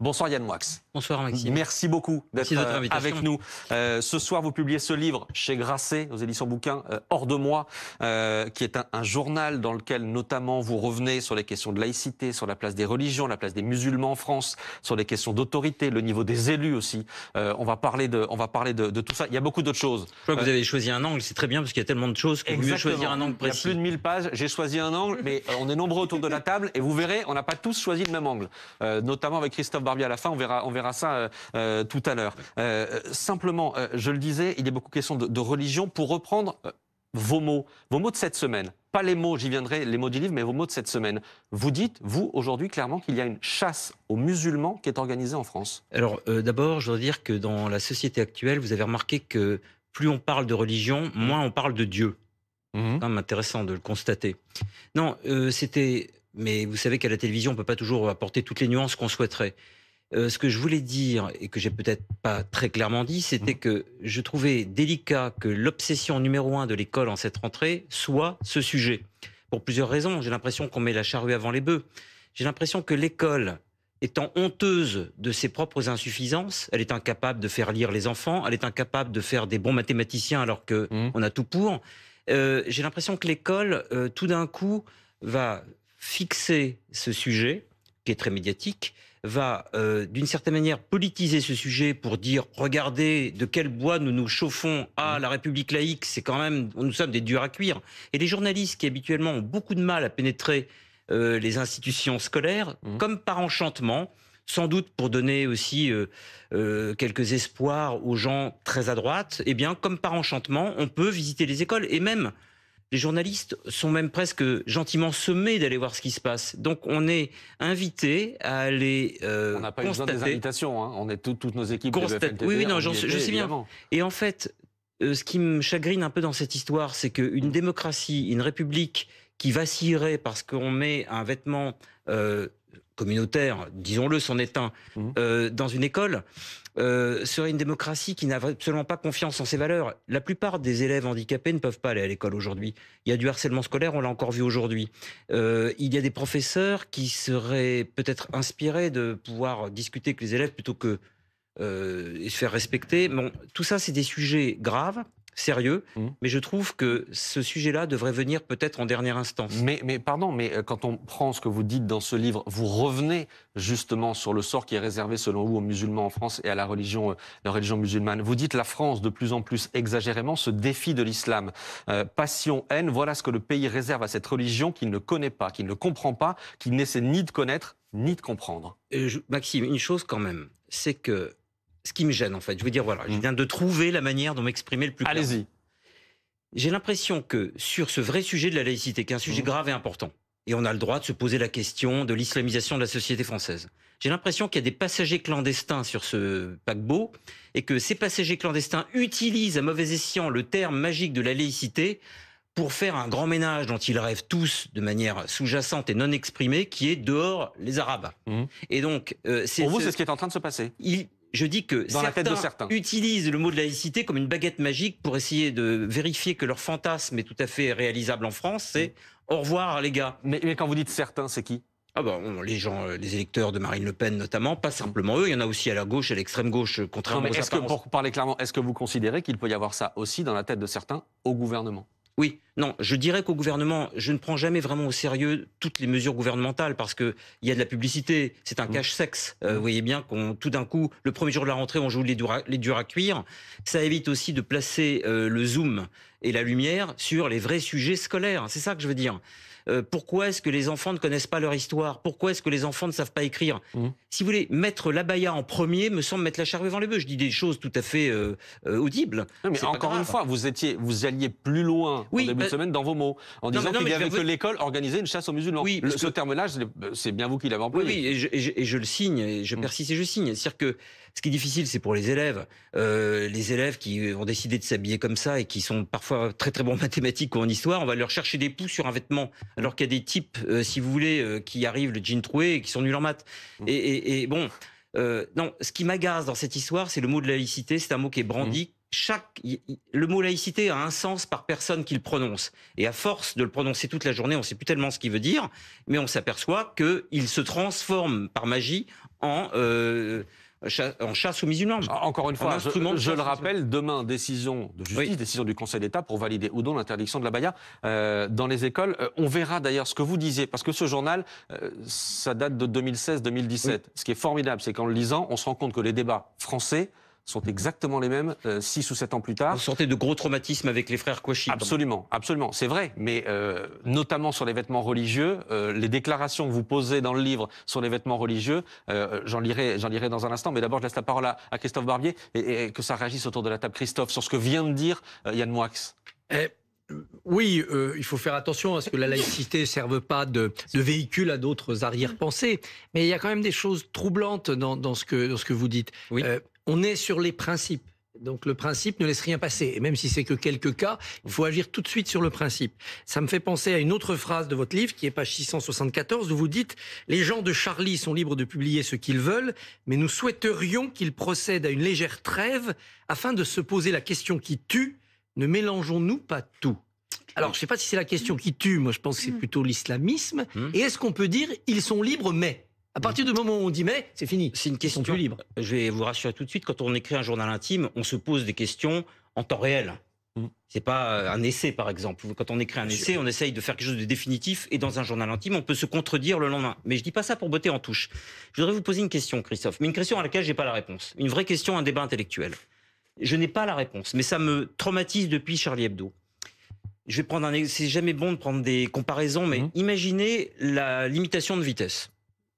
Bonsoir Yann Moix. Bonsoir Maxime. Merci beaucoup d'être euh, avec nous. Euh, ce soir, vous publiez ce livre chez Grasset, aux éditions Bouquin, euh, Hors de moi, qui est un, journal dans lequel notamment vous revenez sur les questions de laïcité, sur la place des religions, la place des musulmans en France, sur les questions d'autorité, le niveau des élus aussi. on va parler, de, on va parler de, tout ça. Il y a beaucoup d'autres choses. Je crois que vous avez choisi un angle, c'est très bien parce qu'il y a tellement de choses qu'on mieux choisir un angle précis. Il y a plus de 1000 pages, j'ai choisi un angle, mais on est nombreux autour de la table et vous verrez, on n'a pas tous choisi le même angle, notamment avec Christophe à la fin, on verra, ça euh, euh, tout à l'heure. Euh, simplement, je le disais, il est beaucoup question de, religion. Pour reprendre vos mots, vos mots de cette semaine, pas les mots, j'y viendrai, les mots du livre, mais vos mots de cette semaine. Vous dites, vous, aujourd'hui, clairement, qu'il y a une chasse aux musulmans qui est organisée en France. Alors, d'abord, je voudrais dire que dans la société actuelle, vous avez remarqué que plus on parle de religion, moins on parle de Dieu. Mhm. C'est intéressant de le constater. Non, c'était. Mais vous savez qu'à la télévision, on ne peut pas toujours apporter toutes les nuances qu'on souhaiterait. Euh, ce que je voulais dire et que j'ai peut-être pas très clairement dit, c'était mmh. que je trouvais délicat que l'obsession numéro un de l'école en cette rentrée soit ce sujet. Pour plusieurs raisons, j'ai l'impression qu'on met la charrue avant les bœufs. J'ai l'impression que l'école, étant honteuse de ses propres insuffisances, elle est incapable de faire lire les enfants, elle est incapable de faire des bons mathématiciens alors que mmh. on a tout pour. Euh, j'ai l'impression que l'école, euh, tout d'un coup, va fixer ce sujet qui est très médiatique va, euh, d'une certaine manière, politiser ce sujet pour dire regardez de quel bois nous nous chauffons. à ah, mmh. la République laïque, c'est quand même, nous sommes des durs à cuire. Et les journalistes qui habituellement ont beaucoup de mal à pénétrer euh, les institutions scolaires, mmh. comme par enchantement, sans doute pour donner aussi euh, quelques espoirs aux gens très à droite, eh bien, comme par enchantement, on peut visiter les écoles. Et même, les journalistes sont même presque gentiment semés d'aller voir ce qui se passe. Donc on est invité à aller euh, on n'a pas besoin des invitations, hein. on est toutes nos équipes. Constate, oui, oui, hein, non, je, sais bien. Et en fait, euh, ce qui me chagrine un peu dans cette histoire, c'est qu'une démocratie, une république qui vacillerait parce qu'on met un vêtement euh, communautaire, disons-le, s'en est mmh. euh, dans une école, euh, serait une démocratie qui n'a absolument pas confiance en ses valeurs. La plupart des élèves handicapés ne peuvent pas aller à l'école aujourd'hui. Il y a du harcèlement scolaire, on l'a encore vu aujourd'hui. Euh, il y a des professeurs qui seraient peut-être inspirés de pouvoir discuter avec les élèves plutôt que de se faire respecter. Bon, tout ça, c'est des sujets graves sérieux. Mmh. Mais je trouve que ce sujet-là devrait venir peut-être en dernière instance. Mais, pardon, mais euh, quand on prend ce que vous dites dans ce livre, vous revenez justement sur le sort qui est réservé selon vous aux musulmans en France et à la religion, euh, la religion musulmane. Vous dites la France de plus en plus exagérément se défie de l'islam. Euh, passion, haine, voilà ce que le pays réserve à cette religion qu'il ne connaît pas, qu'il ne comprend pas, qu'il n'essaie ni de connaître ni de comprendre. Maxime, une chose quand même, c'est que ce qui me gêne en fait. Je veux dire, voilà, je mm. viens de trouver la manière dont m'exprimer le plus clair. Allez-y. J'ai l'impression que sur ce vrai sujet de la laïcité, qui est un sujet mm. grave et important, et on a le droit de se poser la question de l'islamisation de la société française. J'ai l'impression qu'il y a des passagers clandestins sur ce paquebot et que ces passagers clandestins utilisent à mauvais escient le terme magique de la laïcité pour faire un grand ménage dont ils rêvent tous de manière sous-jacente et non exprimée, qui est dehors les Arabes. Mm. Et donc, euh, c'est pour vous, c'est ce qui est en train de se passer je dis que certains, la utilisent le mot de laïcité comme une baguette magique pour essayer de vérifier que leur fantasme est tout à fait réalisable en France. C'est au revoir les gars. Mais, quand vous dites certains, c'est qui ah bah, les gens, euh, les électeurs de Marine Le Pen notamment, pas simplement eux, il y en a aussi à la gauche, à l'extrême gauche, euh, contrairement mais est-ce Que, pour parler clairement, est-ce que vous considérez qu'il peut y avoir ça aussi dans la tête de certains au gouvernement oui, non, je dirais qu'au gouvernement, je ne prends jamais vraiment au sérieux toutes les mesures gouvernementales parce qu'il y a de la publicité, c'est un mm. cache-sexe. Euh, mm. vous voyez bien qu'on, tout d'un coup, le premier jour de la rentrée, on joue les, les durs à cuire. Ça évite aussi de placer euh, le zoom et la lumière sur les vrais sujets scolaires. Hein, c'est ça que je veux dire. Euh, pourquoi est-ce que les enfants ne connaissent pas leur histoire Pourquoi est-ce que les enfants ne savent pas écrire mmh. Si vous voulez, mettre l'abaya en premier me semble mettre la charrue devant les bœufs. Je dis des choses tout à fait euh, euh, audibles. mais encore une fois, vous, étiez, vous alliez plus loin oui, début bah semaine dans vos mots, en disant qu'il y avait que l'école organisait une chasse aux musulmans. Oui, ce terme-là, c'est bien vous qui l'avez employé. Oui, et, je, le signe, je mmh. persiste et je signe. C'est-à-dire que ce qui est difficile, c'est pour les élèves. Euh, les élèves qui euh, ont décidé de s'habiller comme ça et qui sont parfois très très bons en mathématiques ou en histoire, on va leur chercher des poux sur un vêtement. Alors qu'il y a des types, euh, si vous voulez, qui arrivent le jean troué et qui sont nuls en maths. Mm. Et, bon, non, ce qui m'agace dans cette histoire, c'est le mot de laïcité. C'est un mot qui est brandi. Mm. Chaque, le mot laïcité a un sens par personne qui le prononce. Et à force de le prononcer toute la journée, on ne sait plus tellement ce qu'il veut dire, mais on s'aperçoit qu'il se transforme par magie en en chasse une musulmans. Encore une fois, je, le rappelle, demain, décision de justice, décision du Conseil d'État pour valider ou non l'interdiction de la baya euh, dans les écoles. Euh, on verra d'ailleurs ce que vous disiez, parce que ce journal, euh, ça date de 2016-2017. Ce qui est formidable, c'est qu'en le lisant, on se rend compte que les débats français sont exactement les mêmes 6 euh, six ou sept ans plus tard. Vous sortez de gros traumatismes avec les frères Kouachi. Hein. Absolument, absolument, c'est vrai. Mais euh, notamment sur les vêtements religieux, euh, les déclarations que vous posez dans le livre sur les vêtements religieux, j'en lirai, j'en lirai dans un instant. Mais d'abord, je laisse la parole à, Christophe Barbier et, que ça réagisse autour de la table. Christophe, sur ce que vient de dire Yann Moix. Eh, oui, il faut faire attention à ce que la laïcité ne serve pas de, véhicule à d'autres arrière-pensées. Mais il y a quand même des choses troublantes dans, ce, que, dans ce, que, vous dites. Oui on est sur les principes. Donc le principe ne laisse rien passer. Et même si c'est que quelques cas, il faut agir tout de suite sur le principe. Ça me fait penser à une autre phrase de votre livre, qui est page 674, où vous dites ⁇ Les gens de Charlie sont libres de publier ce qu'ils veulent, mais nous souhaiterions qu'ils procèdent à une légère trêve afin de se poser la question qui tue, ne mélangeons-nous pas tout ?⁇ alors, je ne sais pas si c'est la question qui tue, moi je pense que c'est mm. plutôt l'islamisme. Mm. Et est-ce qu'on peut dire ils sont libres mais à partir du moment où on dit mais, c'est fini. C'est une question libre. Je vais vous rassurer tout de suite. Quand on écrit un journal intime, on se pose des questions en temps réel. Mmh. C'est pas euh, un essai, par exemple. Quand on écrit un essai, on essaye de faire quelque chose de définitif et dans un journal intime, on peut se contredire le lendemain. Mais je dis pas ça pour botter en touche. Je voudrais vous poser une question, Christophe, mais une question à laquelle j'ai pas la réponse. Une vraie question, un débat intellectuel. Je n'ai pas la réponse, mais ça me traumatise depuis Charlie Hebdo. Je vais prendre un. C'est jamais bon de prendre des comparaisons, mais mmh. imaginez la limitation de vitesse.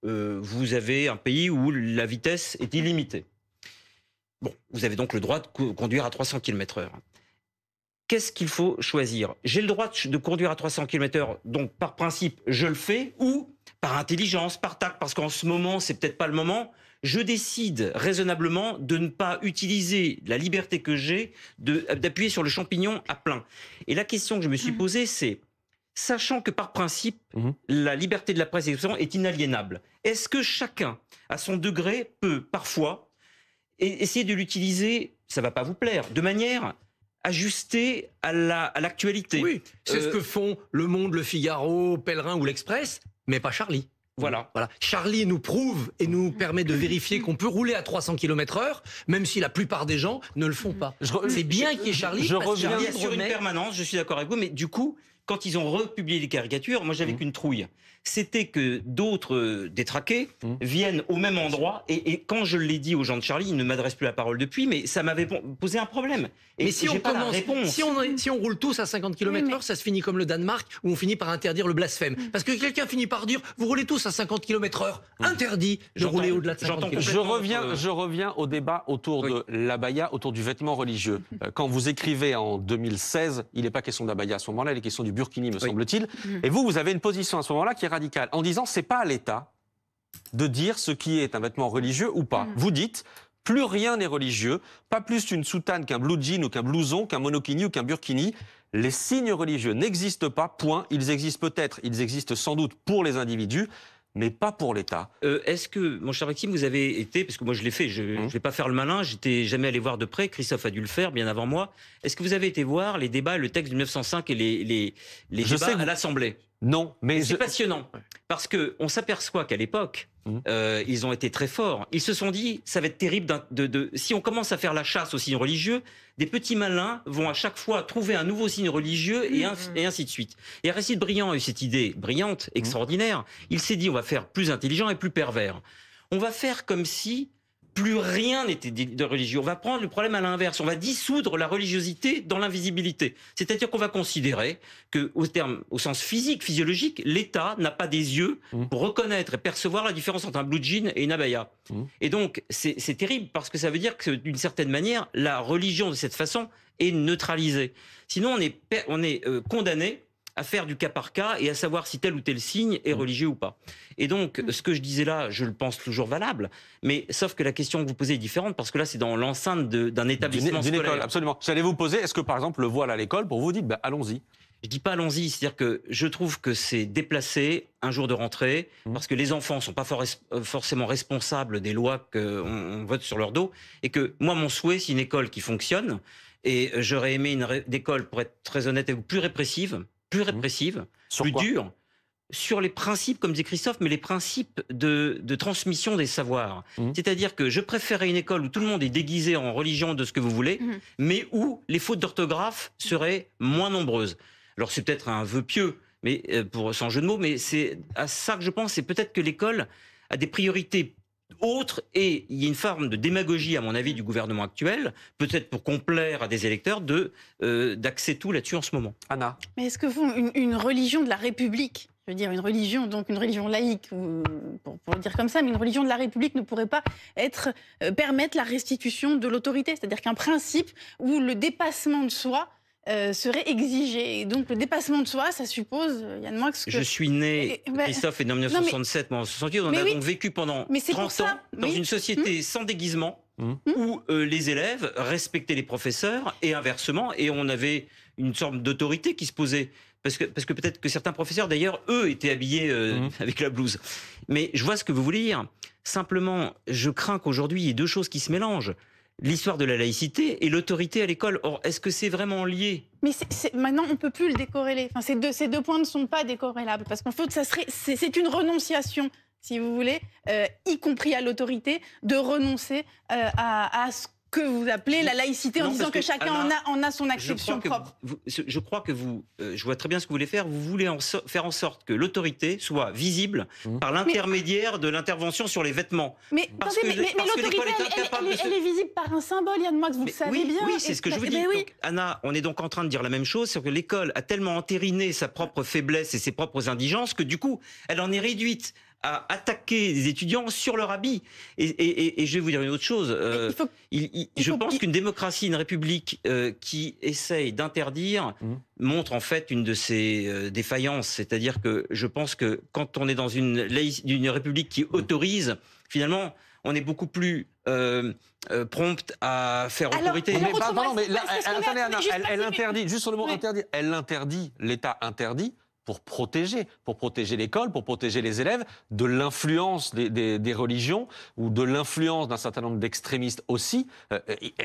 Euh, vous avez un pays où la vitesse est illimitée. Bon, vous avez donc le droit de conduire à 300 km/h. Qu'est-ce qu'il faut choisir J'ai le droit de conduire à 300 km/h, donc par principe, je le fais, ou par intelligence, par tact, parce qu'en ce moment, c'est peut-être pas le moment, je décide raisonnablement de ne pas utiliser la liberté que j'ai d'appuyer sur le champignon à plein. Et la question que je me suis mmh. posée, c'est sachant que par principe, mhm. la liberté de la presse est inaliénable. Est-ce que chacun, à son degré, peut parfois e-, essayer de l'utiliser, ça va pas vous plaire, de manière ajustée à l'actualité la, à Oui, c'est ce euh, que font Le Monde, Le Figaro, Pèlerin ou L'Express, mais pas Charlie. Voilà. voilà. Charlie nous prouve et nous permet de vérifier qu'on peut rouler à 300 km/h, même si la plupart des gens ne le font pas. C'est bien qu'il y ait Charlie. Je parce reviens Charlie une permanence, je suis d'accord avec vous, mais du coup, quand ils ont republié les caricatures, moi j'avais mmh. qu'une trouille c'était que d'autres euh, détraqués mmh. viennent au même endroit. Et, quand je l'ai dit aux gens de Charlie, ils ne m'adressent plus la parole depuis, mais ça m'avait posé un problème. Et mais si on, pas si si on roule tous à 50 km/h, ça se finit comme le Danemark où on finit par interdire le blasphème. Mmh. Parce que quelqu'un finit par dire vous roulez tous à 50 km/h, interdit de rouler au-delà de 50 km/h. Je reviens, euh, je reviens au débat autour de l'abaya, autour du vêtement religieux. Mmh. Euh, quand vous écrivez en 2016, il n'est pas question d'abaya à ce moment-là, il est question du burkini, me semble-t-il. Et vous, vous avez une position à ce moment-là qui en disant c'est pas à l'État de dire ce qui est un vêtement religieux ou pas. Mm. Vous dites plus rien n'est religieux, pas plus une soutane qu'un blue jean ou qu'un blouson, qu'un monokini ou qu'un burkini. Les signes religieux n'existent pas, point. Ils existent peut-être, ils existent sans doute pour les individus, mais pas pour l'État. Euh, est-ce que, mon cher Maxime, vous avez été, parce que moi je l'ai fait, je ne mmh. vais pas faire le malin, j'étais jamais allé voir de près, Christophe a dû le faire bien avant moi. Est-ce que vous avez été voir les débats, le texte de 1905 et les, les, débats à l'Assemblée Non, mais... C'est passionnant, parce qu'on s'aperçoit qu'à l'époque, Mmh. Euh, ils ont été très forts. Ils se sont dit, ça va être terrible. De, si on commence à faire la chasse aux signes religieux, des petits malins vont à chaque fois trouver un nouveau signe religieux et, mmh, mmh. ainsi de suite. Et Aristide Briand a eu cette idée brillante, extraordinaire. Il s'est dit, on va faire plus intelligent et plus pervers. On va faire comme si plus rien n'était de religion. On va prendre le problème à l'inverse. On va dissoudre la religiosité dans l'invisibilité. C'est-à-dire qu'on va considérer que, au terme, au sens physique, physiologique, l'État n'a pas des yeux mmh. pour reconnaître et percevoir la différence entre un blue jean et une abaya. Mmh. Et donc, c'est terrible parce que ça veut dire que, d'une certaine manière, la religion de cette façon est neutralisée. Sinon, on est, on est euh, condamné à faire du cas par cas et à savoir si tel ou tel signe est mm. religieux ou pas. Et donc, mm. ce que je disais là, je le pense toujours valable, mais sauf que la question que vous posez est différente parce que là, c'est dans l'enceinte d'un établissement d'une, scolaire. École, absolument. J'allais vous poser, est-ce que par exemple le voile à l'école, pour vous dites, bah, allons-y je dis pas allons-y, c'est-à-dire que je trouve que c'est déplacé un jour de rentrée mm. parce que les enfants sont pas euh, forcément responsables des lois qu'on vote sur leur dos et que moi mon souhait c'est une école qui fonctionne et j'aurais aimé une, une école pour être très honnête et plus répressive plus mmh. répressive, plus dure sur les principes, comme disait Christophe, mais les principes de, transmission des savoirs. Mmh. C'est-à-dire que je préférais une école où tout le monde est déguisé en religion de ce que vous voulez, mmh. mais où les fautes d'orthographe seraient moins nombreuses. Alors c'est peut-être un vœu pieux, mais euh, pour sans jeu de mots, mais c'est à ça que je pense. C'est peut-être que l'école a des priorités autre et il y a une forme de démagogie à mon avis du gouvernement actuel, peut-être pour complaire à des électeurs, de euh, tout là-dessus en ce moment. Anna. Mais est-ce que vous une, religion de la République je veux dire, une religion, donc une religion laïque, pour, le dire comme ça, mais une religion de la République ne pourrait pas être, euh, permettre la restitution de l'autorité. C'est-à-dire qu'un principe où le dépassement de soi euh, serait exigé. donc le dépassement de soi, ça suppose, il euh, y a de moins Que... Je suis né, bah, Christophe est né en 1967, mais... en on a donc vécu pendant 30 ans dans une société hum. sans déguisement. Hum. Hum. où euh, les élèves respectaient les professeurs et inversement, et on avait une sorte d'autorité qui se posait. Parce que, parce que peut-être que certains professeurs, d'ailleurs, eux, étaient habillés avec la blouse. Mais je vois ce que vous voulez dire. Simplement, je crains qu'aujourd'hui, il y ait deux choses qui se mélangent l'histoire de la laïcité et l'autorité à l'école. Or, est-ce que c'est vraiment lié Mais c'est maintenant, on ne peut plus le décorréler. Enfin, ces, deux, points ne sont pas décorrélables, parce qu'en fait, c'est une renonciation si vous voulez, euh, y compris à l'autorité, de renoncer euh, à, à, ce que vous appelez la laïcité en disant que, chacun en, a, a, son acception je propre. je crois que vous, euh, je vois très bien ce que vous voulez faire. Vous voulez faire en sorte que l'autorité soit visible mmh. par l'intermédiaire de l'intervention sur les vêtements. Mais, parce mais, l'autorité, elle, est visible par un symbole, Yann Moix, vous le savez oui, bien. Oui, c'est ce que je vous dis. Anna, on est donc en train de dire la même chose, c'est que l'école a tellement entériné sa propre faiblesse et ses propres indigences que du coup, elle en est réduite à attaquer des étudiants sur leur habit. Et, je vais vous dire une autre chose. Euh, je pense qu'une démocratie, une république euh, qui essaye d'interdire mmh. montre en fait une de ses euh, défaillances. C'est-à-dire que je pense que quand on est dans une, république qui mmh. autorise, finalement, on est beaucoup plus prompt prompte à faire autorité. elle, interdit, juste sur le mot elle interdit, l'État interdit pour protéger, pour protéger l'école, pour protéger les élèves de l'influence des, religions ou de l'influence d'un certain nombre d'extrémistes aussi. Euh,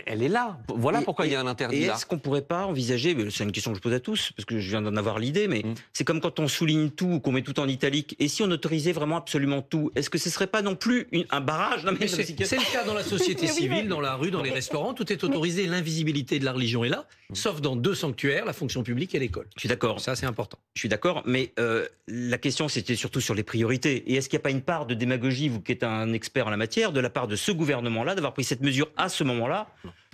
elle est là. Voilà pourquoi il y a un interdit. est-ce qu'on pourrait pas envisager, c'est une question que je pose à tous, parce que je viens d'en avoir l'idée, mais mm. c'est comme quand on souligne tout, qu'on met tout en italique, et si on autorisait vraiment absolument tout, est-ce que ce serait pas non plus un barrage C'est le cas dans la société civile, dans la rue, dans les restaurants, tout est autorisé, l'invisibilité de la religion est là, mm. sauf dans deux sanctuaires, la fonction publique et l'école. Je suis d'accord. Ça c'est important. Je suis d'accord mais euh, la question, c'était surtout sur les priorités. Et est-ce qu'il n'y a pas une part de démagogie, vous qui êtes un expert en la matière, de la part de ce gouvernement-là, d'avoir pris cette mesure à ce moment-là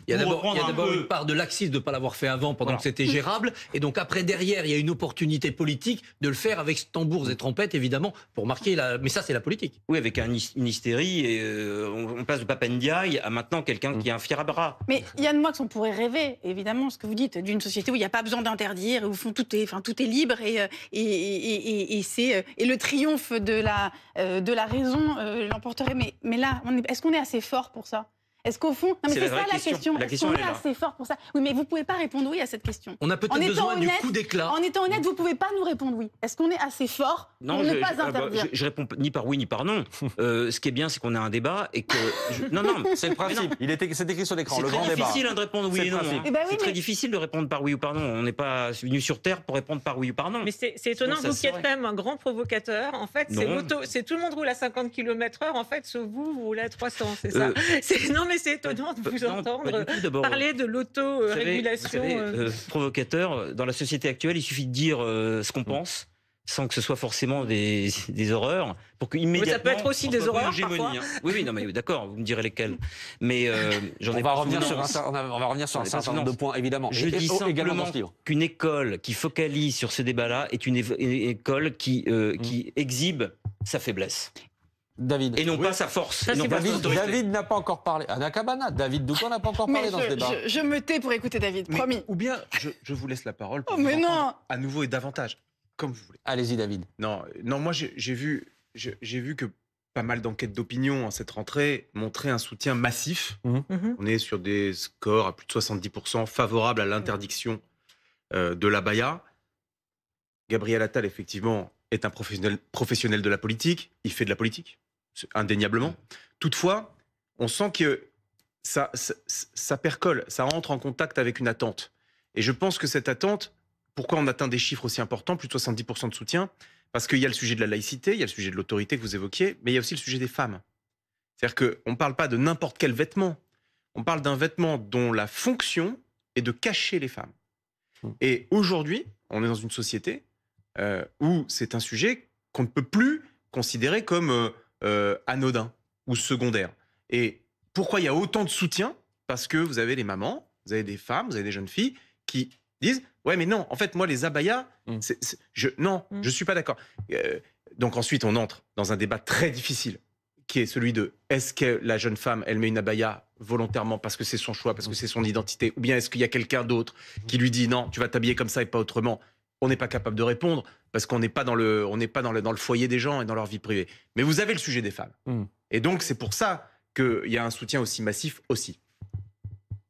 il y a d'abord une part de laxisme de ne pas l'avoir fait avant pendant que c'était gérable. Et donc après, derrière, il y a une opportunité politique de le faire avec tambours et trompettes, évidemment, pour marquer la... Mais ça, c'est la politique. Oui, avec une hystérie. Et, euh, on, passe de Papendiaï à maintenant quelqu'un qui a un fier à bras. Mais Yann Moix, on pourrait rêver, évidemment, ce que vous dites, d'une société où il n'y a pas besoin d'interdire, où tout est, enfin, tout est libre et, euh, et, euh, et le triomphe de la, de la raison l'emporterait. Mais, mais là, est-ce qu'on est assez fort pour ça est-ce qu'au fond, non mais c'est ça la question. La question est-ce qu'on est, assez fort pour ça Oui, mais vous pouvez pas répondre oui à cette question. On a peut-être besoin du coup d'éclat. En étant honnête, vous pouvez pas nous répondre oui. Est-ce qu'on est assez fort non, pour je, ne pas je, ah bah, interdire je, réponds ni par oui ni par non. Euh, ce qui est bien, c'est qu'on a un débat et que non, non, c'est le principe. Il était, c'est écrit sur l'écran. C'est très difficile hein, de répondre oui et non. Hein. Eh ben c'est très difficile de répondre par oui ou par non. On n'est pas venu sur terre pour répondre par oui ou par non. Mais c'est étonnant, vous qui êtes quand même un grand provocateur. En fait, c'est tout le monde roule à 50 km/h. En fait, sauf vous, vous roulez à 300. C'est ça. Euh, non, c'est étonnant de vous entendre parler de l'autorégulation. Euh. Euh, provocateur, dans la société actuelle, il suffit de dire euh, ce qu'on mm. pense sans que ce soit forcément des, horreurs, pour que Mais ça peut être aussi des horreurs parfois. Hein. Oui, oui, non, mais d'accord, vous me direz lesquelles. Mais j'en revenir sur on, va revenir sur un certain nombre de points, évidemment. Je dis également qu'une école qui focalise sur ce débat-là est une, école qui mm. qui exhibe sa faiblesse. David. Et non pas sa force. David, n'a pas encore parlé. Cabana. Ah, David Doucan n'a pas encore parlé dans je, ce débat. Je, me tais pour écouter David, promis. Ou bien je, vous laisse la parole oh, mais non. à nouveau et davantage, comme vous voulez. Allez-y, David. Non, non moi j'ai vu, que pas mal d'enquêtes d'opinion en cette rentrée montraient un soutien massif. Mmh. Mhm. On est sur des scores à plus de 70% favorables à l'interdiction euh, de la Baïa. Gabriel Attal, effectivement, est un professionnel de la politique. Il fait de la politique indéniablement. Toutefois, on sent que ça, ça, percole, ça rentre en contact avec une attente. Et je pense que cette attente, pourquoi on atteint des chiffres aussi importants, plus de 70% de soutien Parce qu'il y a le sujet de la laïcité, il y a le sujet de l'autorité que vous évoquiez, mais il y a aussi le sujet des femmes. C'est-à-dire qu'on ne parle pas de n'importe quel vêtement, on parle d'un vêtement dont la fonction est de cacher les femmes. Hmm. Et aujourd'hui, on est dans une société euh, où c'est un sujet qu'on ne peut plus considérer comme euh, euh, anodin ou secondaire. Et pourquoi il y a autant de soutien Parce que vous avez les mamans, vous avez des femmes, vous avez des jeunes filles qui disent ouais mais non, en fait moi les abayas, non, mm. je non, mm. je suis pas d'accord. Euh, donc ensuite on entre dans un débat très difficile qui est celui de est-ce que la jeune femme, elle met une abaya volontairement parce que c'est son choix, parce que mm. c'est son identité, ou bien est-ce qu'il y a quelqu'un d'autre qui lui dit non, tu vas t'habiller comme ça et pas autrement on n'est pas capable de répondre parce qu'on n'est pas dans le, on pas dans dans le foyer des gens et dans leur vie privée. Mais vous avez le sujet des femmes. Hmm. Et donc, c'est pour ça qu'il y a un soutien aussi massif aussi.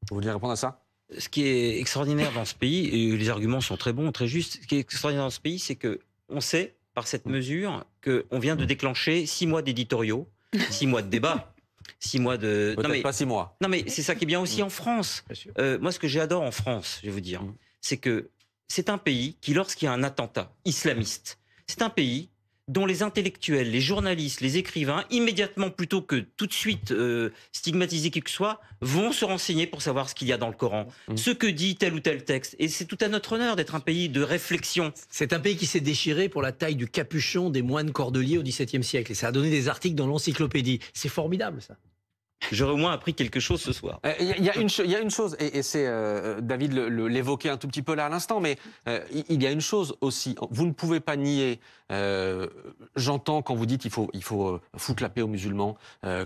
Vous voulez répondre à ça Ce qui est extraordinaire dans ce pays, et les arguments sont très bons, très justes, ce qui est extraordinaire dans ce pays, c'est que on sait par cette mesure qu'on vient de déclencher six mois d'éditoriaux, six mois de débats. Six mois de. Non mais, pas six mois. Non mais c'est ça qui est bien aussi en France. Euh, moi, ce que j'adore en France, je vais vous dire, hmm. c'est que c'est un pays qui, lorsqu'il y a un attentat islamiste, c'est un pays dont les intellectuels, les journalistes, les écrivains, immédiatement plutôt que tout de suite stigmatisés euh, stigmatiser qui que soit, vont se renseigner pour savoir ce qu'il y a dans le Coran, mm. ce que dit tel ou tel texte. Et c'est tout à notre honneur d'être un pays de réflexion. C'est un pays qui s'est déchiré pour la taille du capuchon des moines cordeliers au XVIIe siècle. Et ça a donné des articles dans l'encyclopédie. C'est formidable ça. J'aurais au moins appris quelque chose ce soir. Il euh, y, a une chose, et, c'est euh, David l'évoquait un tout petit peu là à l'instant, mais euh, il y a une chose aussi. Vous ne pouvez pas nier. J'entends quand vous dites il faut il faut foutre la paix aux musulmans,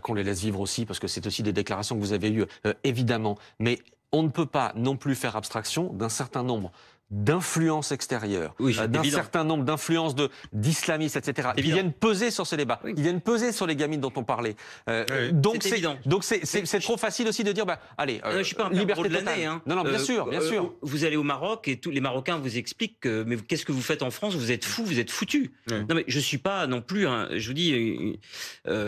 qu'on les laisse vivre aussi, parce que c'est aussi des déclarations que vous avez eues évidemment. Mais on ne peut pas non plus faire abstraction d'un certain nombre d'influences extérieures, oui, euh, d'un certain nombre d'influences d'islamistes, etc., Ils viennent peser sur ce débat. ils viennent peser sur les gamines dont on parlait. Euh, donc c'est donc c'est trop facile aussi de dire bah allez suis pas un euh, liberté de totale. Hein. Non non bien sûr bien sûr. vous allez au Maroc et tous les Marocains vous expliquent mais qu'est-ce que vous faites en France Vous êtes fous, vous êtes foutus. Non mais je suis pas non plus je vous dis une,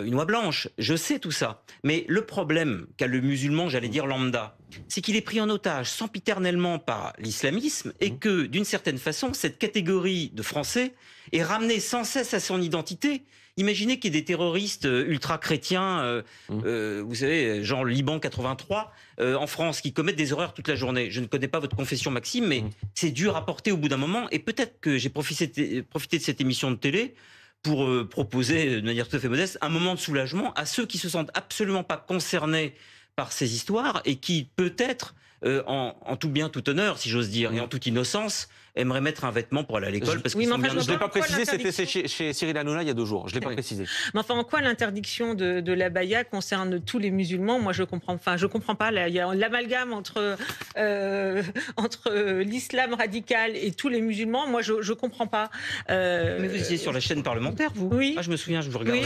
une oie blanche. Je sais tout ça, mais le problème qu'a le musulman, j'allais dire lambda, c'est qu'il est pris en otage sempiternellement par l'islamisme et mmh. que, d'une certaine façon, cette catégorie de Français est ramenée sans cesse à son identité. Imaginez qu'il y ait des terroristes euh, ultra-chrétiens, euh, mmh. euh, vous savez, genre Liban 83, en France, qui commettent des horreurs toute la journée. Je ne connais pas votre confession, Maxime, mais mmh. c'est dur à porter au bout d'un moment. Et peut-être que j'ai profité, profité de cette émission de télé pour proposer, de manière tout à fait modeste, un moment de soulagement à ceux qui se sentent absolument pas concernés par ces histoires et qui peut-être euh, en, tout bien, tout honneur, si j'ose dire, et en mm. toute innocence, aimerait mettre un vêtement pour aller à l'école parce Je ne l'ai pas précisé, c'était chez, Cyril Hanouna il y a deux jours. Je ne l'ai pas précisé. Mais enfin, en quoi l'interdiction de, la baya concerne tous les musulmans Moi, je comprends. Enfin, je comprends pas. il y a l'amalgame entre euh, entre l'islam radical et tous les musulmans. Moi, je ne comprends pas. Euh, mais vous étiez sur la chaîne parlementaire, vous Oui. Ah, je me souviens, je vous regardais.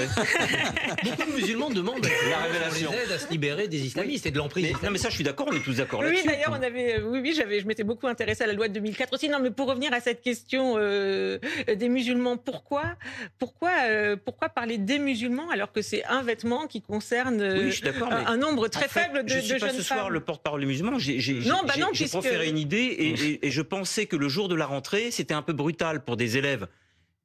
Beaucoup de musulmans demandent la révélation aide à se libérer des islamistes et de l'emprise. Non, mais ça, je suis d'accord. On est tous d'accord Oui, d'ailleurs, on avait. Oui, oui, j'avais. Je m'étais beaucoup intéressé à la loi de 2004 aussi. Non, pour revenir à cette question euh, euh, des musulmans, pourquoi, pourquoi, euh, pourquoi parler des musulmans alors que c'est un vêtement qui concerne un, nombre très faible fait, de, je suis jeunes ce soir le porte-parole des musulmans. J'ai bah puisque... proféré une idée et, je pensais que le jour de la rentrée, c'était un peu brutal pour des élèves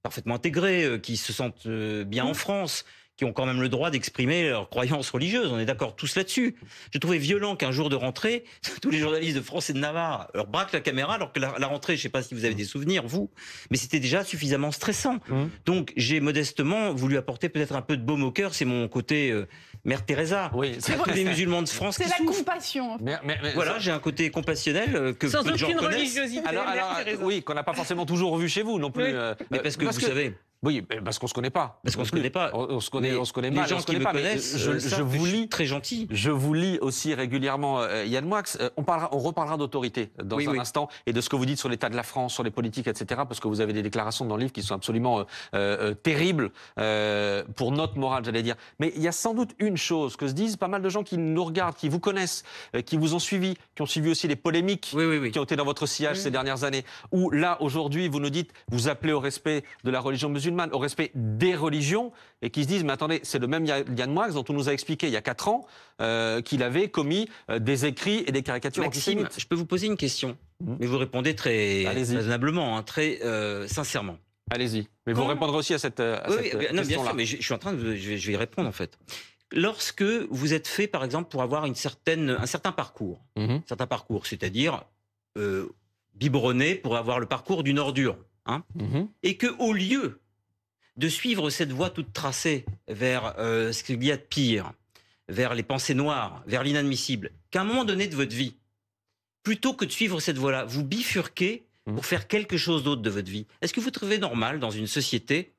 parfaitement intégrés, qui se sentent bien en France, qui ont quand même le droit d'exprimer leurs croyances religieuses. On est d'accord tous là-dessus. Je trouvais violent qu'un jour de rentrée, tous les journalistes de France et de Navarre leur braquent la caméra, alors que la, rentrée, je ne sais pas si vous avez mmh. des souvenirs, vous, mais c'était déjà suffisamment stressant. Mmh. Donc j'ai modestement voulu apporter peut-être un peu de baume au cœur. C'est mon côté euh, Mère Teresa. Oui, c'est vrai. les musulmans de France. C'est la compassion. voilà, j'ai un côté compassionnel euh, que Sans peu de gens religiosité. Alors, oui, qu'on n'a pas forcément toujours vu chez vous non plus. Euh, mais parce que vous savez. Oui, parce qu'on se connaît pas. Parce qu'on se connaît pas. On, se connaît, on se connaît les Gens on se connaît pas. je, vous lis très gentil. Je vous lis aussi régulièrement euh, Yann Moix. Euh, on parlera, on reparlera d'autorité dans un instant et de ce que vous dites sur l'état de la France, sur les politiques, etc. Parce que vous avez des déclarations dans le livre qui sont absolument euh, terribles pour notre morale, j'allais dire. Mais il y a sans doute une chose que se disent pas mal de gens qui nous regardent, qui vous connaissent, qui vous ont suivi, qui ont suivi aussi les polémiques qui ont été dans votre sillage mm. ces dernières années. Où là aujourd'hui, vous nous dites, vous appelez au respect de la religion musulmane au respect des religions, et qui se disent, mais attendez, c'est le même Yann Moix dont on nous a expliqué il y a 4 ans euh, qu'il avait commis euh, des écrits et des caricatures Maxime, je peux vous poser une question, hmm. mais vous répondez très raisonnablement, hein, très euh, sincèrement. Allez-y. Mais vous répondrez aussi à cette, oui, question Bien sûr, mais je, suis en train de, je, vais, y répondre en fait lorsque vous êtes fait, par exemple, pour avoir une certaine, un certain parcours, mm-hmm. certains parcours, c'est-à-dire biberonné pour avoir le parcours d'une ordure, hein, mm-hmm. et que au lieu de suivre cette voie toute tracée vers euh, ce qu'il y a de pire, vers les pensées noires, vers l'inadmissible, qu'à un moment donné de votre vie, plutôt que de suivre cette voie-là, vous bifurquez mmh. pour faire quelque chose d'autre de votre vie. Est-ce que vous trouvez normal dans une société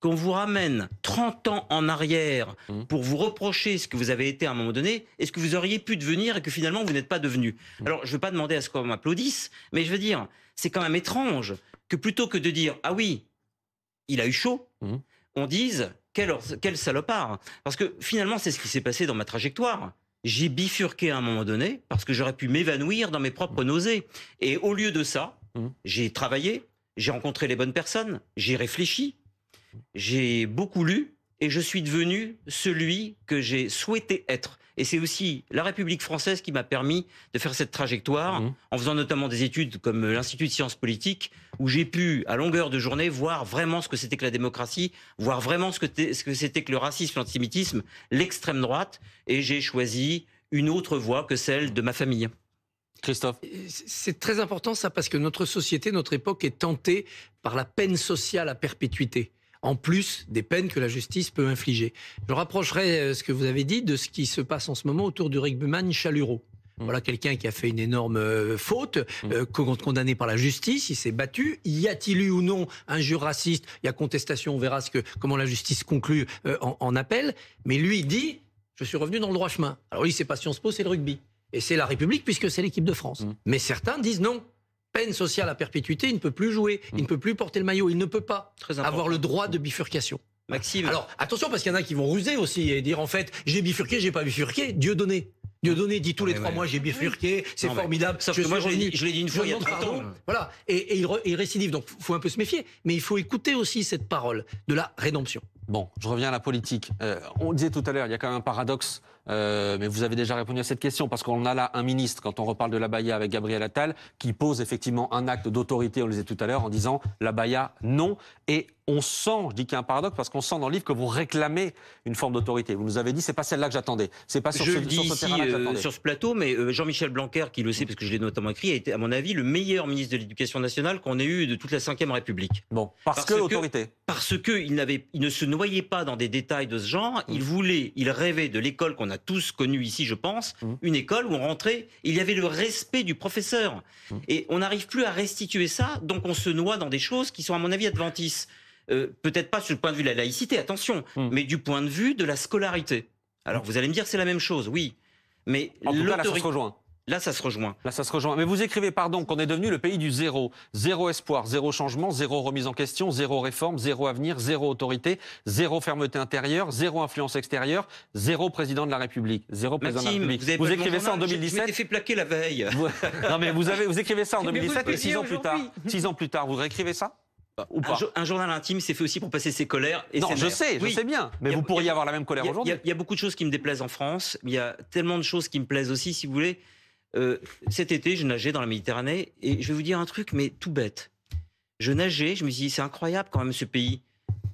qu'on vous ramène 30 ans en arrière mmh. pour vous reprocher ce que vous avez été à un moment donné et ce que vous auriez pu devenir et que finalement vous n'êtes pas devenu. Mmh. Alors, je ne veux pas demander à ce qu'on m'applaudisse, mais je veux dire, c'est quand même étrange que plutôt que de dire, ah oui, il a eu chaud, mmh. on dise quel, salopard. Parce que finalement, c'est ce qui s'est passé dans ma trajectoire j'ai bifurqué à un moment donné parce que j'aurais pu m'évanouir dans mes propres mmh. nausées. Et au lieu de ça, mmh. j'ai travaillé, j'ai rencontré les bonnes personnes, j'ai réfléchi, j'ai beaucoup lu et je suis devenu celui que j'ai souhaité être. Et c'est aussi la République française qui m'a permis de faire cette trajectoire, mmh. en faisant notamment des études comme l'Institut de sciences politiques, où j'ai pu, à longueur de journée, voir vraiment ce que c'était que la démocratie, voir vraiment ce que, ce que c'était que le racisme, l'antisémitisme, l'extrême droite, et j'ai choisi une autre voie que celle de ma famille. Christophe C'est très important ça, parce que notre société, notre époque est tentée par la peine sociale à perpétuité en plus des peines que la justice peut infliger. Je rapprocherai euh, ce que vous avez dit de ce qui se passe en ce moment autour du rugbyman Chalureau. Hmm. Voilà quelqu'un qui a fait une énorme euh, faute, euh, hmm. condamné par la justice, il s'est battu. Y a-t-il eu ou non un un raciste Il y a contestation, on verra ce que, comment la justice conclut en, appel. Mais lui dit, je suis revenu dans le droit chemin. Alors lui, c'est pas Sciences Po, c'est le rugby. Et c'est la République puisque c'est l'équipe de France. Hmm. Mais certains disent non peine sociale à perpétuité, il ne peut plus jouer, il ne peut plus porter le maillot, il ne peut pas avoir le droit de bifurcation. Maxime. Alors attention parce qu'il y en a qui vont ruser aussi et dire en fait j'ai bifurqué, j'ai pas bifurqué, Dieu donné. Dieu donné dit tous les trois mois j'ai bifurqué, c'est formidable. Ça, je moi je l'ai dit, une fois il y a ans. Voilà et, il, récidive donc faut un peu se méfier, mais il faut écouter aussi cette parole de la rédemption. Bon, je reviens à la politique. Euh, on disait tout à l'heure, il y a quand même un paradoxe euh, mais vous avez déjà répondu à cette question, parce qu'on a là un ministre, quand on reparle de la Baïa avec Gabriel Attal, qui pose effectivement un acte d'autorité, on le disait tout à l'heure, en disant la Baïa, non. Et on sent, je dis qu'il y a un paradoxe, parce qu'on sent dans le livre que vous réclamez une forme d'autorité. Vous nous avez dit, c'est pas celle-là que j'attendais. C'est pas sur ce, sur ce euh, sur ce plateau, mais euh, Jean-Michel Blanquer, qui le sait, parce que je l'ai notamment écrit, a été, à mon avis, le meilleur ministre de l'Éducation nationale qu'on ait eu de toute la Ve République. Bon, parce, que, autorité. Parce qu'il il ne se noyait pas dans des détails de ce genre. Il mm. voulait, il rêvait de l'école qu'on on a tous connu ici, je pense, mmh. une école où on rentrait, il y avait le respect du professeur. Mmh. Et on n'arrive plus à restituer ça, donc on se noie dans des choses qui sont, à mon avis, adventices. Euh, peut-être pas sur le point de vue de la laïcité, attention, mmh. mais du point de vue de la scolarité. Alors vous allez me dire, c'est la même chose, oui. Mais en ça se rejoint. Là, ça se rejoint. Là, ça se rejoint. Mais vous écrivez, pardon, qu'on est devenu le pays du zéro. Zéro espoir, zéro changement, zéro remise en question, zéro réforme, zéro avenir, zéro autorité, zéro fermeté intérieure, zéro influence extérieure, zéro président de la République. Zéro président de la République. Vous, écrivez ça en 2017. Hein. Je fait plaquer la veille. Non, mais vous, avez, vous écrivez ça en 2017 et six ans plus tard. Six ans plus tard, vous réécrivez ça euh, ou pas. Un, journal intime, c'est fait aussi pour passer ses colères. Et non, je sais, je sais bien. Mais vous pourriez avoir la même colère aujourd'hui. Il y, y, a beaucoup de choses qui me déplaisent en France. Il y a tellement de choses qui me plaisent aussi, si vous voulez. Euh, cet été, je nageais dans la Méditerranée et je vais vous dire un truc, mais tout bête. Je nageais, je me suis dit, c'est incroyable quand même ce pays.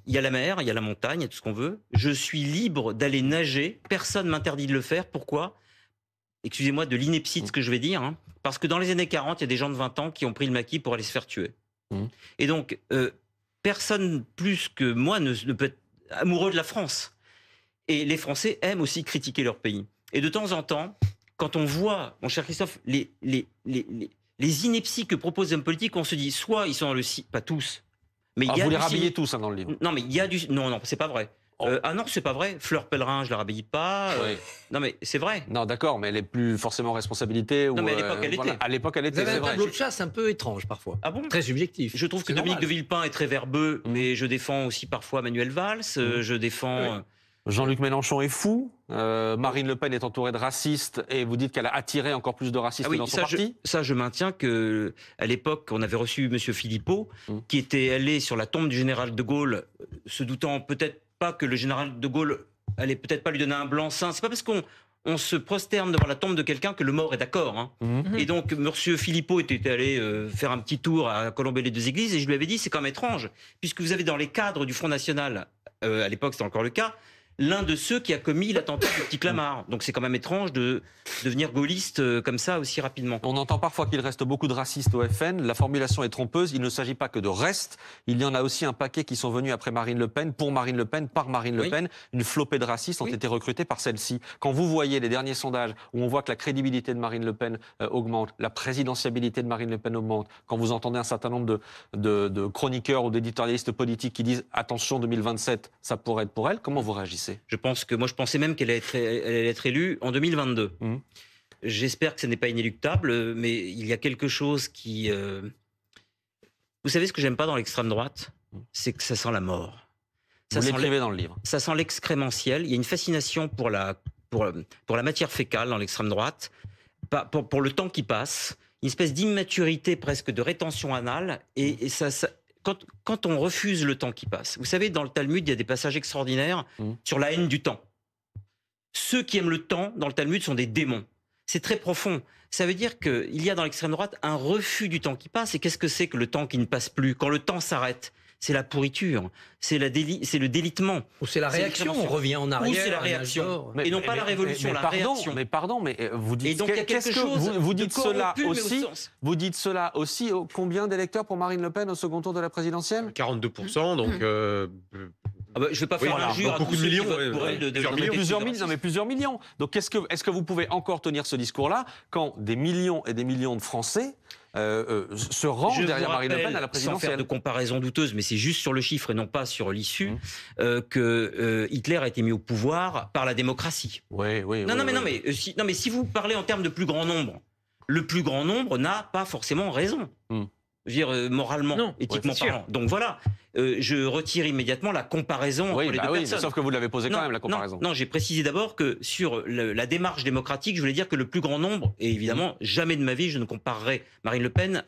Il y a la mer, il y a la montagne, il y a tout ce qu'on veut. Je suis libre d'aller nager. Personne m'interdit de le faire. Pourquoi Excusez-moi de l'ineptie de ce que je vais dire. Hein. Parce que dans les années 40, il y a des gens de 20 ans qui ont pris le maquis pour aller se faire tuer. Mmh. Et donc, euh, personne plus que moi ne peut être amoureux de la France. Et les Français aiment aussi critiquer leur pays. Et de temps en temps, quand on voit, mon cher Christophe, les, les, les, inepties que propose un politique, on se dit soit ils sont dans le pas tous, mais il ah, y a vous les rhabillez tous hein, dans le livre. Non, mais il y a du non, non, c'est pas vrai. Oh. Euh, ah non, c'est pas vrai. Fleur Pellerin, je la rhabille pas. Euh, non, mais c'est vrai. Non, d'accord, mais elle n'est plus forcément responsabilité. Ou, non, mais à euh, l'époque, elle était. À l'époque, elle était. C'est vrai. Un tableau de chasse un peu étrange parfois. Ah bon Très subjectif. Je trouve que Dominique de Villepin est très verbeux, mmh. mais je défends aussi parfois Manuel Valls. Mmh. Je défends. Jean-Luc Mélenchon est fou. Euh, Marine Le Pen est entourée de racistes et vous dites qu'elle a attiré encore plus de racistes ah dans son ça parti. Je, ça, je maintiens que à l'époque, on avait reçu M. Philippot, hum. qui était allé sur la tombe du général de Gaulle, euh, se doutant peut-être pas que le général de Gaulle allait peut-être pas lui donner un blanc-seing. C'est pas parce qu'on on se prosterne devant la tombe de quelqu'un que le mort est d'accord. Hein. Hum. Hum. Et donc, M. Philippot était allé euh, faire un petit tour à Colombey les deux églises et je lui avais dit, c'est quand même étrange, puisque vous avez dans les cadres du Front National, à l'époque c'était encore le cas, l'un de ceux qui a commis l'attentat du petit Clamart. Mm. Donc c'est quand même étrange de devenir gaulliste euh, comme ça aussi rapidement. On entend parfois qu'il reste beaucoup de racistes au FN. La formulation est trompeuse. Il ne s'agit pas que de reste. Il y en a aussi un paquet qui sont venus après Marine Le Pen, pour Marine Le Pen, par Marine Le Pen. Une flopée de racistes ont été recrutés par celle-ci. Quand vous voyez les derniers sondages où on voit que la crédibilité de Marine Le Pen euh, augmente, la présidentiabilité de Marine Le Pen augmente, quand vous entendez un certain nombre de chroniqueurs ou d'éditorialistes politiques qui disent attention 2027, ça pourrait être pour elle, comment vous réagissez je pense que moi, je pensais même qu'elle allait, être élue en 2022. Mmh. J'espère que ce n'est pas inéluctable, mais il y a quelque chose qui. Euh, vous savez ce que j'aime pas dans l'extrême droite, mmh. c'est que ça sent la mort. Ça sent dans le livre. Ça sent l'excrémentiel. Il y a une fascination pour la pour, pour la matière fécale dans l'extrême droite, pas, pour, le temps qui passe, une espèce d'immaturité presque de rétention anale, et, mmh. ça quand, on refuse le temps qui passe, vous savez, dans le Talmud, il y a des passages extraordinaires mmh. sur la haine du temps. Ceux qui aiment le temps dans le Talmud sont des démons. C'est très profond. Ça veut dire qu'il y a dans l'extrême droite un refus du temps qui passe. Et qu'est-ce que c'est que le temps qui ne passe plus Quand le temps s'arrête, c'est la pourriture, c'est le délitement. Ou c'est la réaction, on revient en arrière. Ou c'est la réaction, et non pas la révolution, la réaction. Mais pardon, mais euh, vous dites, quelque chose vous, dites cela aussi, vous dites cela aussi, combien d'électeurs pour Marine Le Pen au second tour de la présidentielle 42%, donc... Mmh. Euh, ah bah, je ne vais pas faire voilà, à beaucoup de millions, euh, elle, de, plusieurs, millions. non, mais plusieurs millions. Donc, ce que, est-ce que vous pouvez encore tenir ce discours-là quand des millions et des millions de Français euh, euh, se rend derrière Marine Le Pen à la Sans faire de comparaison douteuse, mais c'est juste sur le chiffre et non pas sur l'issue mmh. euh, que Hitler a été mis au pouvoir par la démocratie. Oui, oui. Non, oui, non, mais, non, mais si, non, mais si vous parlez en termes de plus grand nombre, le plus grand nombre n'a pas forcément raison. Mmh dire, euh, moralement, éthiquement Donc voilà, euh, je retire immédiatement la comparaison entre les bah Sauf que vous l'avez posé quand même la comparaison. Non, j'ai précisé d'abord que sur la démarche démocratique, je voulais dire que le plus grand nombre, et évidemment, mmh. jamais de ma vie, je ne comparerai Marine Le Pen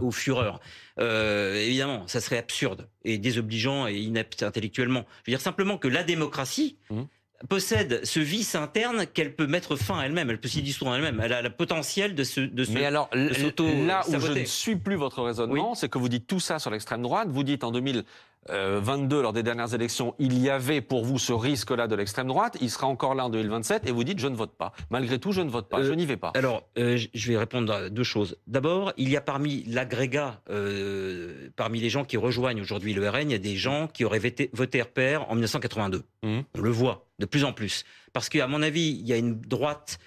au Führer. Euh, évidemment, ça serait absurde et désobligeant et inepte intellectuellement. Je veux dire simplement que la démocratie. Mmh possède ce vice interne qu'elle peut mettre fin à elle-même, elle peut s'y dissoudre elle-même. Elle a le potentiel de se de se, Mais alors là où je ne suis plus votre raisonnement, c'est que vous dites tout ça sur l'extrême droite, vous dites en 2000 22 euh, lors des dernières élections, il y avait pour vous ce risque-là de l'extrême droite. Il sera encore là en 2027 et vous dites je ne vote pas. Malgré tout, je ne vote pas, euh, je n'y vais pas. Alors, euh, je vais répondre à deux choses. D'abord, il y a parmi l'agrégat, parmi les gens qui rejoignent aujourd'hui le RN, il y a des gens qui auraient voté, RPR en 1982. Mmh. On le voit de plus en plus. Parce qu'à mon avis, il y a une droite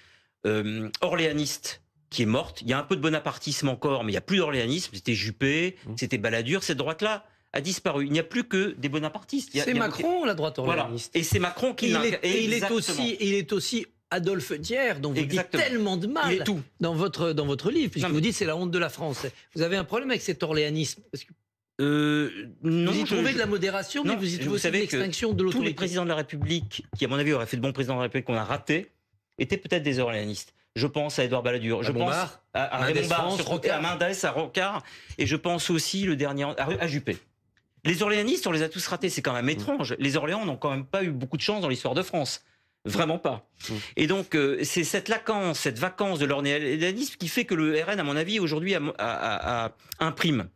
orléaniste qui est morte. Il y a un peu de bonapartisme encore, mais il n'y a plus d'orléanisme. C'était Juppé, mmh. c'était Balladur. Cette droite-là, a disparu. Il n'y a plus que des bonapartistes. C'est Macron, la droite orléaniste. Et c'est Macron qui est, et il est aussi, il est aussi Adolphe Thiers, dont vous dites tellement de mal Dans, votre, dans votre livre, puisque vous dites c'est la honte de la France. Vous avez un problème avec cet orléanisme euh, vous y trouvez de la modération, mais vous y aussi l'extinction de l'autorité. Tous les présidents de la République, qui à mon avis auraient fait de bons présidents de la République, qu'on a raté, étaient peut-être des orléanistes. Je pense à Édouard Balladur, je pense à, Raymond Barre, à Mendès, à Rocard, et je pense aussi le dernier à Juppé. Les Orléanistes, on les a tous ratés. C'est quand même mm. étrange. Les Orléans n'ont quand même pas eu beaucoup de chance dans l'histoire de France. Mm. Vraiment pas. Mm. Et donc, euh, c'est cette lacance, cette vacance de l'Orléanisme qui fait que le RN, à mon avis, aujourd'hui, a, imprime.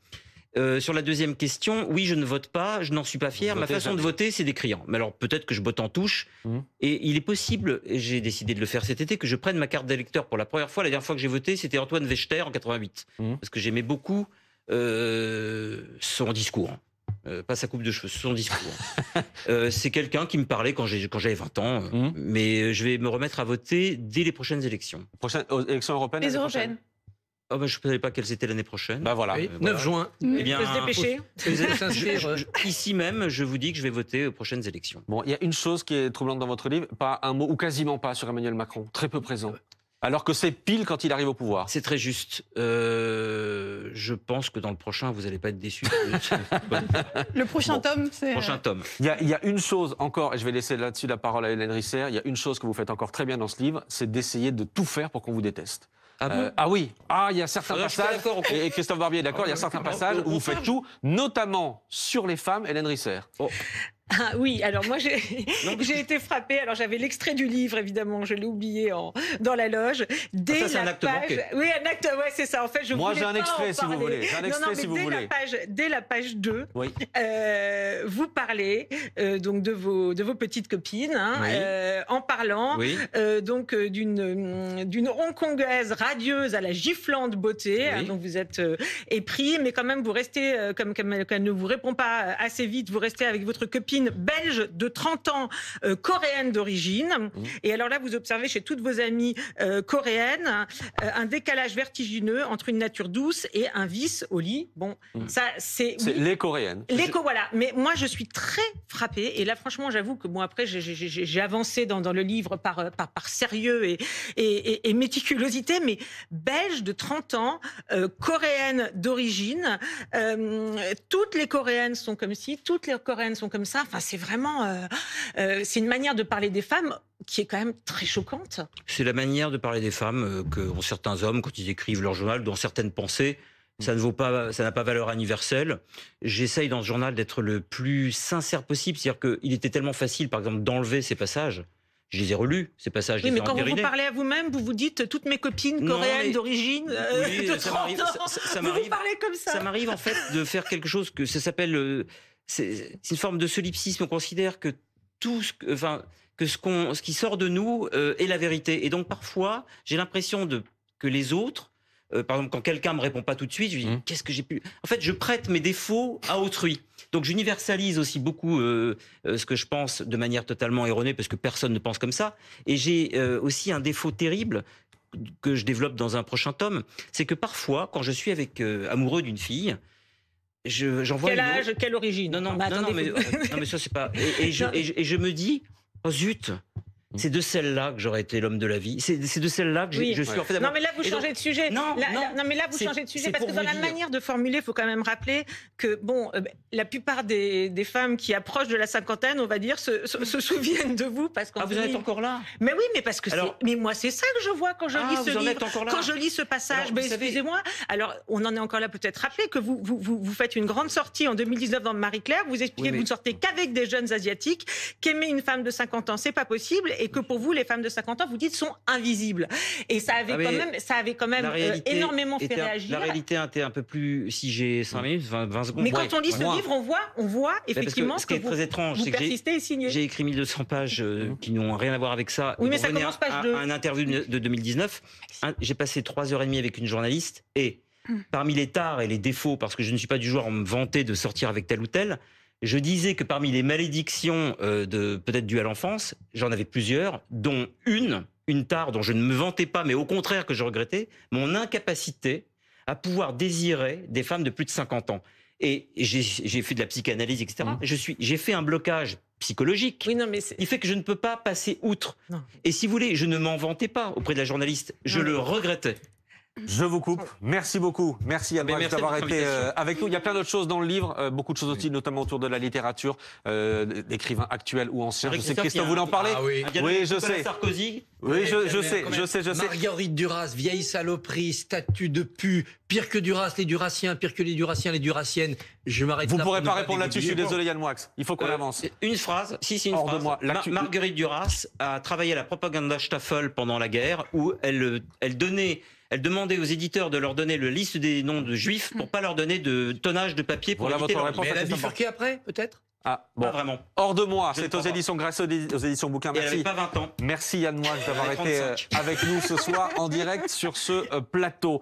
Euh, sur la deuxième question, oui, je ne vote pas, je n'en suis pas fier. Ma façon de voter, c'est d'écrire. Mais alors, peut-être que je vote en touche. Et il est possible, j'ai décidé de le faire cet été, que je prenne ma carte d'électeur pour la première fois. La dernière fois que j'ai voté, c'était Antoine Wechter en 88. Parce que j'aimais beaucoup euh, son discours. Euh, pas sa coupe de cheveux, son discours. Euh, c'est quelqu'un qui me parlait quand j'avais 20 ans, euh, mmh. mais je vais me remettre à voter dès les prochaines élections. Prochaines élections européennes. Les européennes. Oh, bah, je ne savais pas qu'elles étaient l'année prochaine. Bah voilà. 9 juin. Eh se dépêcher. ici même, je vous dis que je vais voter aux prochaines élections. Bon, il y a une chose qui est troublante dans votre livre, pas un mot ou quasiment pas sur Emmanuel Macron, très peu présent. Alors que c'est pile quand il arrive au pouvoir. C'est très juste. Euh, je pense que dans le prochain, vous n'allez pas être déçus. le prochain tome, c'est. Prochain euh, tome. Il y, a, une chose encore, et je vais laisser là-dessus la parole à Hélène Risser. Il y a une chose que vous faites encore très bien dans ce livre, c'est d'essayer de tout faire pour qu'on vous déteste. Ah, euh, ah oui, ah il y a certains ah, passages, et, Christophe Barbier est d'accord, il y a ah, certains passages où vous faites tout, notamment sur les femmes, Hélène Risser. Oh. Ah oui, alors moi j'ai été frappée. Alors j'avais l'extrait du livre, évidemment, je l'ai oublié dans la loge. Ah, dès ça, la un page, acte oui, un acte, ouais, c'est ça. En fait, je moi j'ai un extrait si vous voulez. Un extrait, si vous dès voulez. La page, dès la page 2, euh, vous parlez euh, donc de vos de vos petites copines, hein, euh, en parlant donc d'une d'une Hongkongaise radieuse à la giflante beauté. dont hein, donc vous êtes épris, mais quand même vous restez comme, comme elle ne vous répond pas assez vite, vous restez avec votre copine belge de 30 ans, euh, coréenne d'origine. Mmh. Et alors là, vous observez chez toutes vos amies euh, coréennes euh, un décalage vertigineux entre une nature douce et un vice au lit. Bon, mmh. ça, c'est. les coréennes. Les co voilà. Mais moi, je suis très frappée. Et là, franchement, j'avoue que moi, après, j'ai avancé dans, le livre par, sérieux et, méticulosité, mais belge de 30 ans, coréenne d'origine. toutes les coréennes sont comme ci, toutes les coréennes sont comme ça c'est vraiment, euh, euh, c'est une manière de parler des femmes qui est quand même très choquante. C'est la manière de parler des femmes euh, que ont certains hommes quand ils écrivent leur journal, dont certaines pensées. Ça ne vaut pas, ça n'a pas valeur universelle. J'essaye dans ce journal d'être le plus sincère possible, c'est-à-dire qu'il était tellement facile, par exemple, d'enlever ces passages je les ai relus, ces passages. Oui, mais quand vous parlez à vous-même, vous vous dites toutes mes copines coréennes d'origine de 30 ça ans. Ça, comme ça. Ça m'arrive en fait de faire quelque chose que ça s'appelle c'est une forme de solipsisme. On considère que tout ce, que ce, ce qui sort de nous euh, est la vérité. Et donc parfois, j'ai l'impression que les autres, euh, par exemple, quand quelqu'un me répond pas tout de suite, je dis mmh. qu'est-ce que j'ai pu. En fait, je prête mes défauts à autrui. Donc j'universalise aussi beaucoup euh, ce que je pense de manière totalement erronée parce que personne ne pense comme ça. Et j'ai aussi un défaut terrible que je développe dans un prochain tome, c'est que parfois, quand je suis avec amoureux d'une fille, je, j'envoie Quel âge, quelle origine Non, non, mais bah, attendez, non, mais, euh, non, mais ça, c'est pas. Et, et, je, et, je, et, je, me dis, oh zut, Mm. C'est de celle-là que j'aurais été l'homme de la vie. C'est de celle-là que je suis en fait. Non, mais là vous changez de sujet. Non, mais là vous changez de sujet parce que dans la manière de formuler, il faut quand même rappeler que bon, euh, ben, la plupart des, femmes qui approchent de la cinquantaine, on va dire, se, souviennent de vous parce Ah, vous en êtes encore là. Mais oui, mais parce que. Alors, mais moi, c'est ça que je vois quand je ah, lis ce livre, quand je lis ce passage. excusez-moi. Alors, on en est encore là peut-être Rappelez que vous vous, vous faites une grande sortie en 2019 dans Marie Claire. Vous expliquez que vous ne sortez qu'avec des jeunes asiatiques. Qu'aimer une femme de 50 ans, c'est pas possible et que pour vous, les femmes de 50 ans, vous dites, sont invisibles. Et ça avait ah, quand même, ça avait quand même euh, énormément fait réagir. La réalité était un peu plus, si j'ai 5 minutes, 20, secondes. Mais quand on lit ce livre, on voit, on voit effectivement que ce, qui est vous, très étrange, vous persistez et signez. J'ai écrit 1200 pages euh, mhm. qui n'ont rien à voir avec ça. Oui, mais ça commence page 2. Un interview de 2019. J'ai passé 3h30 avec une journaliste et mhm. parmi les tares et les défauts, parce que je ne suis pas du genre à me vanter de sortir avec tel ou tel, je disais que parmi les malédictions euh, de peut-être dues à l'enfance, j'en avais plusieurs, dont une, une tare dont je ne me vantais pas, mais au contraire que je regrettais, mon incapacité à pouvoir désirer des femmes de plus de 50 ans. Et j'ai fait de la psychanalyse, etc. Mmh. Je suis, j'ai fait un blocage psychologique. Oui, mais il fait que je ne peux pas passer outre. Et si vous voulez, je ne m'en vantais pas auprès de la journaliste. Je le regrettais. Je vous coupe. Merci beaucoup. Merci à d'avoir été euh, avec nous. Il y a plein d'autres choses dans le livre, euh, beaucoup de choses aussi, notamment autour de la littérature, euh, d'écrivains actuels ou anciens. Je sais que Christophe voulait en parler. Ah oui. je sais. Sarkozy. Oui, je, sais, je sais, je sais. Marguerite Duras, vieille saloperie, statue de pu, pire que Duras, les duraciens, pire que les duraciens, les duraciennes. Je m'arrête là. — Vous ne pourrez pas répondre là-dessus, je suis désolé Yann Moix. Il faut qu'on avance. Une phrase, si, si, une phrase. Marguerite Duras a travaillé à la propaganda Staffel pendant la guerre où elle donnait elle demandait aux éditeurs de leur donner le liste des noms de juifs pour pas leur donner de tonnage de papier pour éviter leur... réponse. Mais elle après, peut-être ah, bon. vraiment. Hors de moi, c'est aux éditions grâce aux éditions Bouquin. Merci. pas 20 ans. Merci Yann Moix d'avoir été euh, avec nous ce soir en direct sur ce euh, plateau.